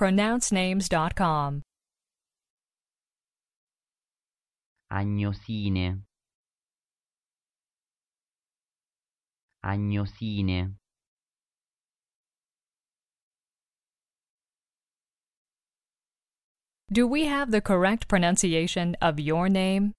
pronouncenames.com. Agnosine. Agnosine. Do we have the correct pronunciation of your name?